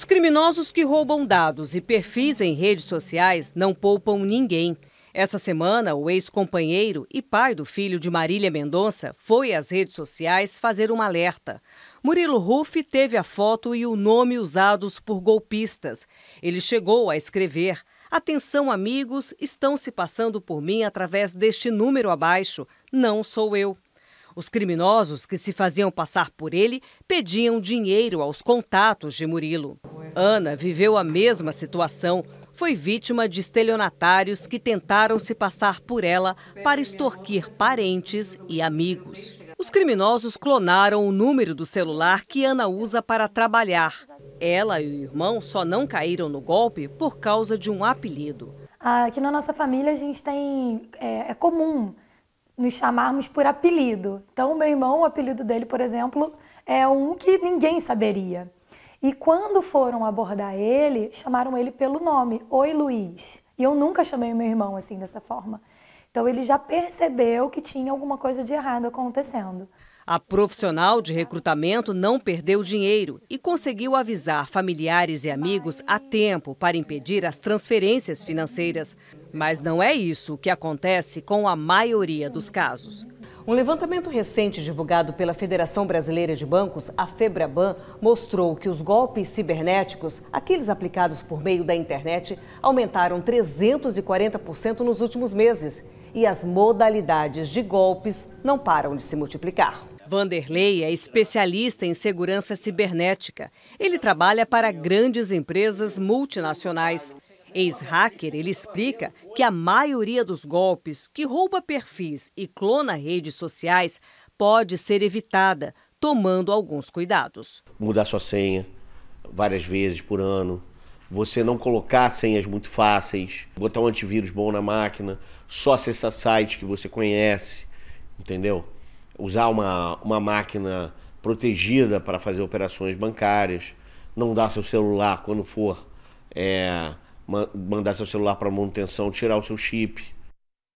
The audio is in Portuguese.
Os criminosos que roubam dados e perfis em redes sociais não poupam ninguém. Essa semana, o ex-companheiro e pai do filho de Marília Mendonça foi às redes sociais fazer um alerta. Murilo Ruff teve a foto e o nome usados por golpistas. Ele chegou a escrever: Atenção, amigos, estão se passando por mim através deste número abaixo. Não sou eu. Os criminosos que se faziam passar por ele pediam dinheiro aos contatos de Murilo. Ana viveu a mesma situação. Foi vítima de estelionatários que tentaram se passar por ela para extorquir parentes e amigos. Os criminosos clonaram o número do celular que Ana usa para trabalhar. Ela e o irmão só não caíram no golpe por causa de um apelido. Ah, aqui na nossa família a gente tem. é, é comum nos chamarmos por apelido. Então, meu irmão, o apelido dele, por exemplo, é um que ninguém saberia. E quando foram abordar ele, chamaram ele pelo nome, Oi Luiz. E eu nunca chamei meu irmão assim dessa forma. Então ele já percebeu que tinha alguma coisa de errado acontecendo. A profissional de recrutamento não perdeu dinheiro e conseguiu avisar familiares e amigos a tempo para impedir as transferências financeiras. Mas não é isso que acontece com a maioria dos casos. Um levantamento recente divulgado pela Federação Brasileira de Bancos, a Febraban, mostrou que os golpes cibernéticos, aqueles aplicados por meio da internet, aumentaram 340% nos últimos meses. E as modalidades de golpes não param de se multiplicar. Vanderlei é especialista em segurança cibernética. Ele trabalha para grandes empresas multinacionais. Ex-hacker, ele explica que a maioria dos golpes que rouba perfis e clona redes sociais pode ser evitada tomando alguns cuidados. Mudar sua senha várias vezes por ano, você não colocar senhas muito fáceis, botar um antivírus bom na máquina, só acessar sites que você conhece, entendeu? Usar uma, uma máquina protegida para fazer operações bancárias, não dar seu celular quando for é, mandar seu celular para manutenção, tirar o seu chip,